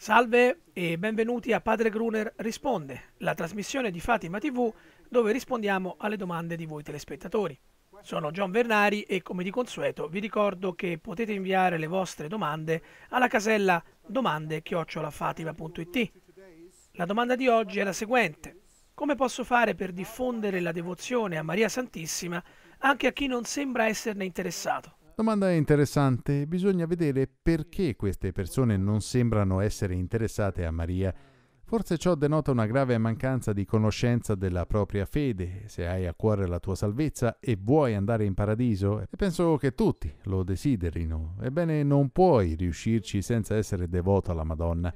Salve e benvenuti a Padre Gruner Risponde, la trasmissione di Fatima TV dove rispondiamo alle domande di voi telespettatori. Sono John Vernari e come di consueto vi ricordo che potete inviare le vostre domande alla casella domande-fatima.it. La domanda di oggi è la seguente. Come posso fare per diffondere la devozione a Maria Santissima anche a chi non sembra esserne interessato? Domanda interessante, bisogna vedere perché queste persone non sembrano essere interessate a Maria. Forse ciò denota una grave mancanza di conoscenza della propria fede, se hai a cuore la tua salvezza e vuoi andare in paradiso, e penso che tutti lo desiderino, ebbene non puoi riuscirci senza essere devoto alla Madonna.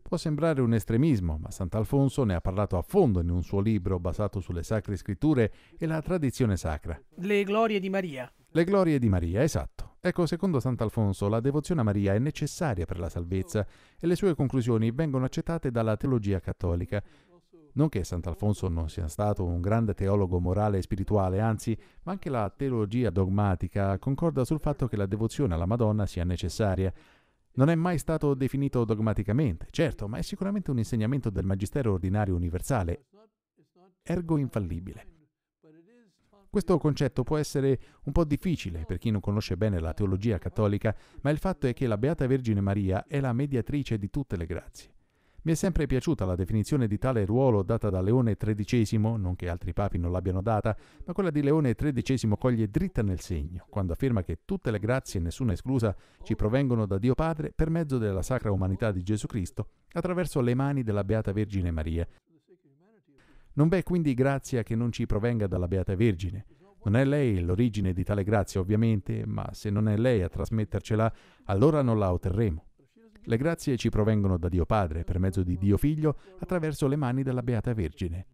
Può sembrare un estremismo, ma Sant'Alfonso ne ha parlato a fondo in un suo libro basato sulle sacre scritture e la tradizione sacra. Le glorie di Maria. Le glorie di Maria, esatto. Ecco, secondo Sant'Alfonso, la devozione a Maria è necessaria per la salvezza e le sue conclusioni vengono accettate dalla teologia cattolica. Non che Sant'Alfonso non sia stato un grande teologo morale e spirituale, anzi, ma anche la teologia dogmatica concorda sul fatto che la devozione alla Madonna sia necessaria. Non è mai stato definito dogmaticamente, certo, ma è sicuramente un insegnamento del Magistero ordinario universale, ergo infallibile. Questo concetto può essere un po' difficile per chi non conosce bene la teologia cattolica, ma il fatto è che la Beata Vergine Maria è la mediatrice di tutte le grazie. Mi è sempre piaciuta la definizione di tale ruolo data da Leone XIII, non che altri papi non l'abbiano data, ma quella di Leone XIII coglie dritta nel segno, quando afferma che tutte le grazie, nessuna esclusa, ci provengono da Dio Padre per mezzo della sacra umanità di Gesù Cristo, attraverso le mani della Beata Vergine Maria, non v'è quindi grazia che non ci provenga dalla Beata Vergine. Non è lei l'origine di tale grazia, ovviamente, ma se non è lei a trasmettercela, allora non la otterremo. Le grazie ci provengono da Dio Padre, per mezzo di Dio Figlio, attraverso le mani della Beata Vergine.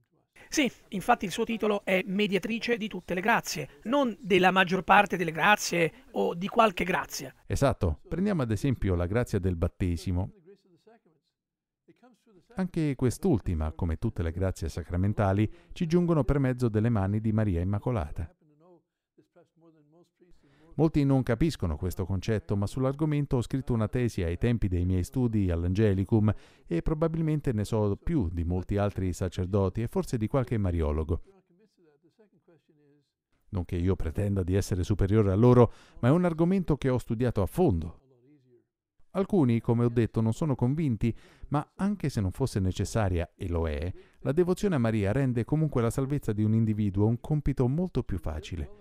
Sì, infatti il suo titolo è Mediatrice di tutte le grazie, non della maggior parte delle grazie o di qualche grazia. Esatto, prendiamo ad esempio la grazia del battesimo, anche quest'ultima, come tutte le grazie sacramentali, ci giungono per mezzo delle mani di Maria Immacolata. Molti non capiscono questo concetto, ma sull'argomento ho scritto una tesi ai tempi dei miei studi all'Angelicum e probabilmente ne so più di molti altri sacerdoti e forse di qualche mariologo. Non che io pretenda di essere superiore a loro, ma è un argomento che ho studiato a fondo Alcuni, come ho detto, non sono convinti, ma anche se non fosse necessaria, e lo è, la devozione a Maria rende comunque la salvezza di un individuo un compito molto più facile.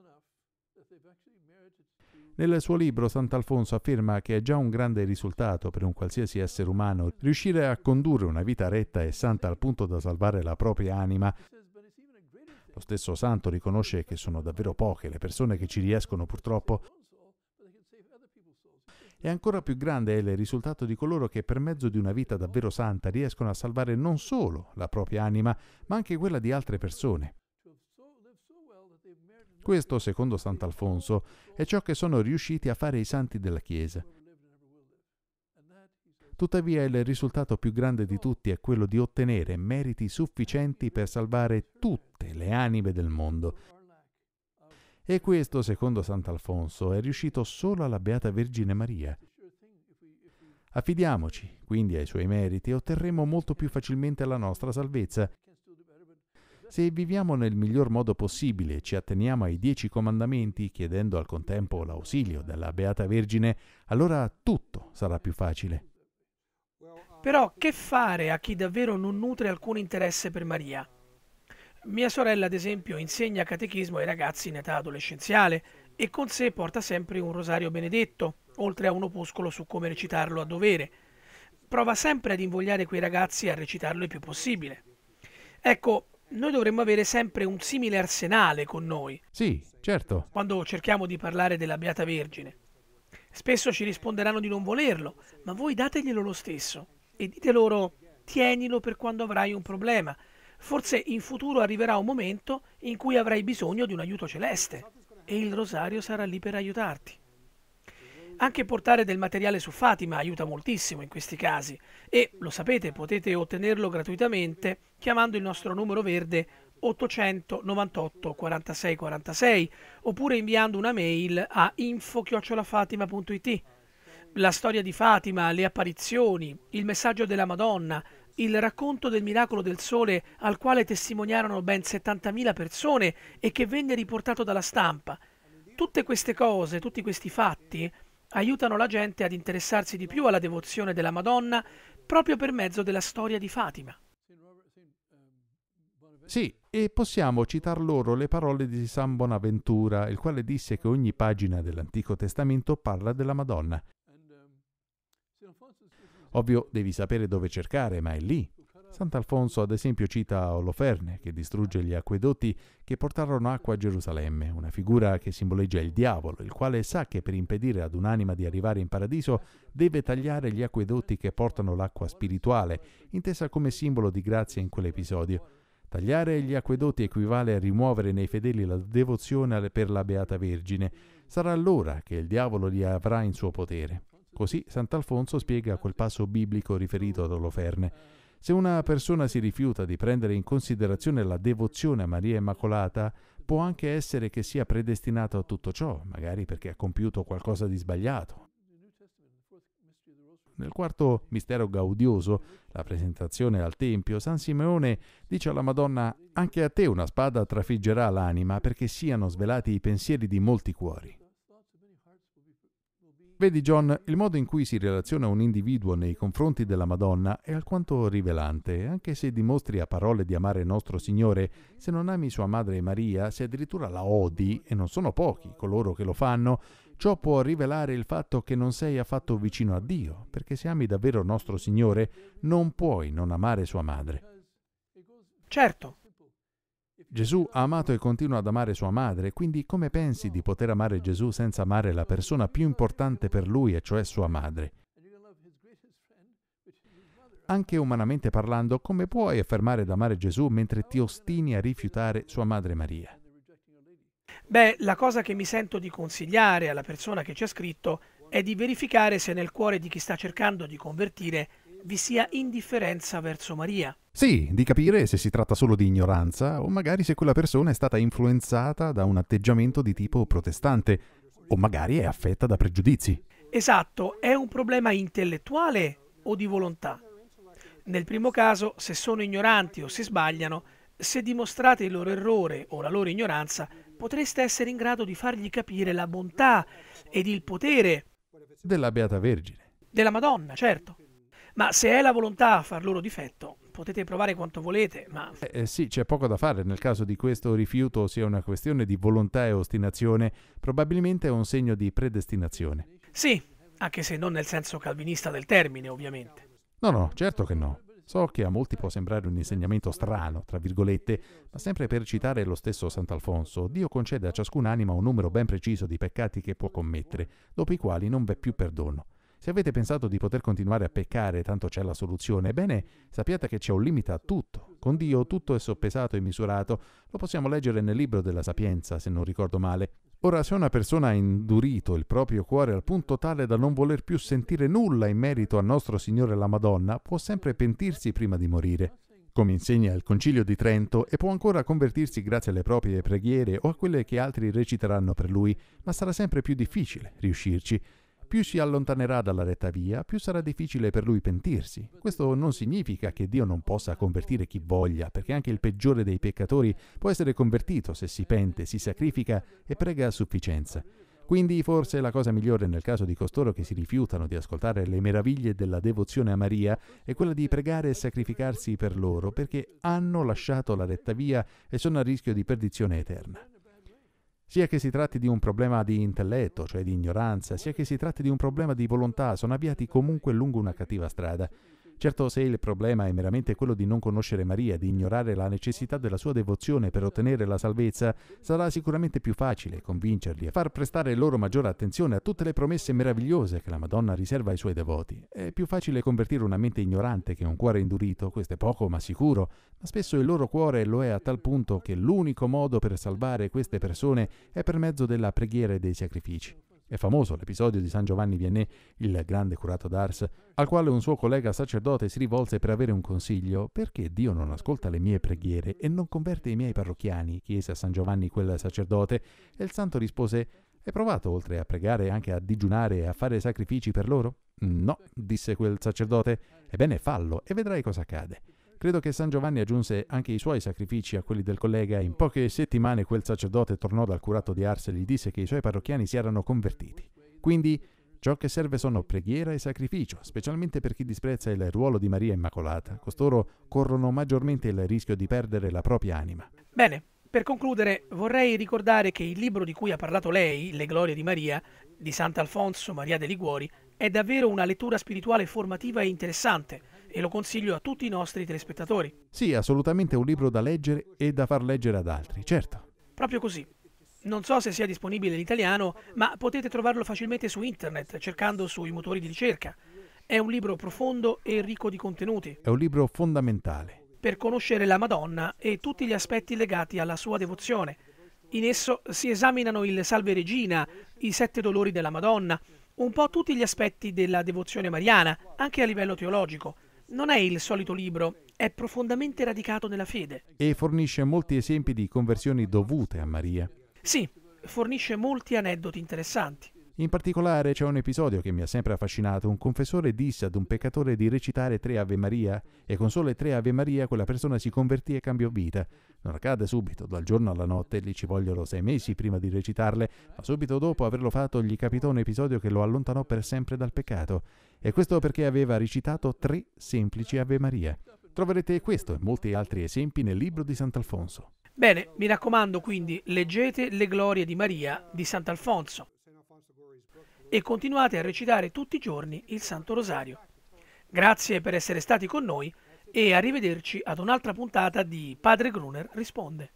Nel suo libro Sant'Alfonso afferma che è già un grande risultato per un qualsiasi essere umano riuscire a condurre una vita retta e santa al punto da salvare la propria anima. Lo stesso santo riconosce che sono davvero poche le persone che ci riescono purtroppo, e ancora più grande è il risultato di coloro che per mezzo di una vita davvero santa riescono a salvare non solo la propria anima, ma anche quella di altre persone. Questo, secondo Sant'Alfonso, è ciò che sono riusciti a fare i santi della Chiesa. Tuttavia il risultato più grande di tutti è quello di ottenere meriti sufficienti per salvare tutte le anime del mondo. E questo, secondo Sant'Alfonso, è riuscito solo alla Beata Vergine Maria. Affidiamoci, quindi, ai suoi meriti e otterremo molto più facilmente la nostra salvezza. Se viviamo nel miglior modo possibile e ci atteniamo ai dieci comandamenti, chiedendo al contempo l'ausilio della Beata Vergine, allora tutto sarà più facile. Però che fare a chi davvero non nutre alcun interesse per Maria? Mia sorella, ad esempio, insegna catechismo ai ragazzi in età adolescenziale e con sé porta sempre un rosario benedetto, oltre a un opuscolo su come recitarlo a dovere. Prova sempre ad invogliare quei ragazzi a recitarlo il più possibile. Ecco, noi dovremmo avere sempre un simile arsenale con noi. Sì, certo. Quando cerchiamo di parlare della Beata Vergine. Spesso ci risponderanno di non volerlo, ma voi dateglielo lo stesso e dite loro tienilo per quando avrai un problema Forse in futuro arriverà un momento in cui avrai bisogno di un aiuto celeste e il rosario sarà lì per aiutarti. Anche portare del materiale su Fatima aiuta moltissimo in questi casi e, lo sapete, potete ottenerlo gratuitamente chiamando il nostro numero verde 898 46 46 oppure inviando una mail a info-fatima.it. La storia di Fatima, le apparizioni, il messaggio della Madonna, il racconto del miracolo del sole al quale testimoniarono ben 70.000 persone e che venne riportato dalla stampa. Tutte queste cose, tutti questi fatti, aiutano la gente ad interessarsi di più alla devozione della Madonna proprio per mezzo della storia di Fatima. Sì, e possiamo citar loro le parole di San Bonaventura, il quale disse che ogni pagina dell'Antico Testamento parla della Madonna. Ovvio devi sapere dove cercare, ma è lì. Sant'Alfonso ad esempio cita Oloferne che distrugge gli acquedotti che portarono acqua a Gerusalemme, una figura che simboleggia il diavolo, il quale sa che per impedire ad un'anima di arrivare in paradiso deve tagliare gli acquedotti che portano l'acqua spirituale, intesa come simbolo di grazia in quell'episodio. Tagliare gli acquedotti equivale a rimuovere nei fedeli la devozione per la Beata Vergine. Sarà allora che il diavolo li avrà in suo potere. Così Sant'Alfonso spiega quel passo biblico riferito ad Oloferne. Se una persona si rifiuta di prendere in considerazione la devozione a Maria Immacolata, può anche essere che sia predestinato a tutto ciò, magari perché ha compiuto qualcosa di sbagliato. Nel quarto mistero gaudioso, la presentazione al Tempio, San Simeone dice alla Madonna, anche a te una spada trafiggerà l'anima perché siano svelati i pensieri di molti cuori. Vedi John, il modo in cui si relaziona un individuo nei confronti della Madonna è alquanto rivelante, anche se dimostri a parole di amare nostro Signore, se non ami sua madre Maria, se addirittura la odi, e non sono pochi coloro che lo fanno, ciò può rivelare il fatto che non sei affatto vicino a Dio, perché se ami davvero nostro Signore, non puoi non amare sua madre. Certo, Gesù ha amato e continua ad amare sua madre, quindi come pensi di poter amare Gesù senza amare la persona più importante per lui, e cioè sua madre? Anche umanamente parlando, come puoi affermare amare Gesù mentre ti ostini a rifiutare sua madre Maria? Beh, la cosa che mi sento di consigliare alla persona che ci ha scritto è di verificare se nel cuore di chi sta cercando di convertire vi sia indifferenza verso Maria. Sì, di capire se si tratta solo di ignoranza o magari se quella persona è stata influenzata da un atteggiamento di tipo protestante o magari è affetta da pregiudizi. Esatto, è un problema intellettuale o di volontà. Nel primo caso, se sono ignoranti o se sbagliano, se dimostrate il loro errore o la loro ignoranza, potreste essere in grado di fargli capire la bontà ed il potere della Beata Vergine. Della Madonna, certo ma se è la volontà a far loro difetto, potete provare quanto volete, ma... Eh, eh, sì, c'è poco da fare nel caso di questo rifiuto sia una questione di volontà e ostinazione, probabilmente è un segno di predestinazione. Sì, anche se non nel senso calvinista del termine, ovviamente. No, no, certo che no. So che a molti può sembrare un insegnamento strano, tra virgolette, ma sempre per citare lo stesso Sant'Alfonso, Dio concede a ciascun'anima un numero ben preciso di peccati che può commettere, dopo i quali non v'è più perdono. Se avete pensato di poter continuare a peccare, tanto c'è la soluzione, ebbene sappiate che c'è un limite a tutto. Con Dio tutto è soppesato e misurato. Lo possiamo leggere nel libro della Sapienza, se non ricordo male. Ora, se una persona ha indurito il proprio cuore al punto tale da non voler più sentire nulla in merito a nostro Signore la Madonna, può sempre pentirsi prima di morire. Come insegna il Concilio di Trento, e può ancora convertirsi grazie alle proprie preghiere o a quelle che altri reciteranno per lui, ma sarà sempre più difficile riuscirci. Più si allontanerà dalla retta via, più sarà difficile per lui pentirsi. Questo non significa che Dio non possa convertire chi voglia, perché anche il peggiore dei peccatori può essere convertito se si pente, si sacrifica e prega a sufficienza. Quindi forse la cosa migliore nel caso di costoro che si rifiutano di ascoltare le meraviglie della devozione a Maria è quella di pregare e sacrificarsi per loro perché hanno lasciato la retta via e sono a rischio di perdizione eterna sia che si tratti di un problema di intelletto, cioè di ignoranza, sia che si tratti di un problema di volontà, sono avviati comunque lungo una cattiva strada. Certo, se il problema è meramente quello di non conoscere Maria, di ignorare la necessità della sua devozione per ottenere la salvezza, sarà sicuramente più facile convincerli e far prestare loro maggiore attenzione a tutte le promesse meravigliose che la Madonna riserva ai suoi devoti. È più facile convertire una mente ignorante che un cuore indurito, questo è poco ma sicuro, ma spesso il loro cuore lo è a tal punto che l'unico modo per salvare queste persone è per mezzo della preghiera e dei sacrifici. È famoso l'episodio di San Giovanni Vianney, il grande curato d'Ars, al quale un suo collega sacerdote si rivolse per avere un consiglio. Perché Dio non ascolta le mie preghiere e non converte i miei parrocchiani? chiese a San Giovanni quel sacerdote, e il santo rispose Hai provato oltre a pregare anche a digiunare e a fare sacrifici per loro? No, disse quel sacerdote, ebbene fallo e vedrai cosa accade. Credo che San Giovanni aggiunse anche i suoi sacrifici a quelli del collega. In poche settimane quel sacerdote tornò dal curato di Ars e gli disse che i suoi parrocchiani si erano convertiti. Quindi ciò che serve sono preghiera e sacrificio, specialmente per chi disprezza il ruolo di Maria Immacolata. Costoro corrono maggiormente il rischio di perdere la propria anima. Bene, per concludere, vorrei ricordare che il libro di cui ha parlato lei, Le glorie di Maria, di Sant'Alfonso Maria de Liguori, è davvero una lettura spirituale formativa e interessante, e lo consiglio a tutti i nostri telespettatori. Sì, assolutamente un libro da leggere e da far leggere ad altri, certo. Proprio così. Non so se sia disponibile in italiano, ma potete trovarlo facilmente su internet, cercando sui motori di ricerca. È un libro profondo e ricco di contenuti. È un libro fondamentale. Per conoscere la Madonna e tutti gli aspetti legati alla sua devozione. In esso si esaminano il Salve Regina, i sette dolori della Madonna, un po' tutti gli aspetti della devozione mariana, anche a livello teologico non è il solito libro, è profondamente radicato nella fede. E fornisce molti esempi di conversioni dovute a Maria. Sì, fornisce molti aneddoti interessanti. In particolare c'è un episodio che mi ha sempre affascinato. Un confessore disse ad un peccatore di recitare tre Ave Maria e con sole tre Ave Maria quella persona si convertì e cambiò vita. Non accade subito, dal giorno alla notte, lì ci vogliono sei mesi prima di recitarle, ma subito dopo averlo fatto gli capitò un episodio che lo allontanò per sempre dal peccato. E questo perché aveva recitato tre semplici Ave Maria. Troverete questo e molti altri esempi nel libro di Sant'Alfonso. Bene, mi raccomando quindi, leggete le glorie di Maria di Sant'Alfonso e continuate a recitare tutti i giorni il Santo Rosario. Grazie per essere stati con noi e arrivederci ad un'altra puntata di Padre Gruner Risponde.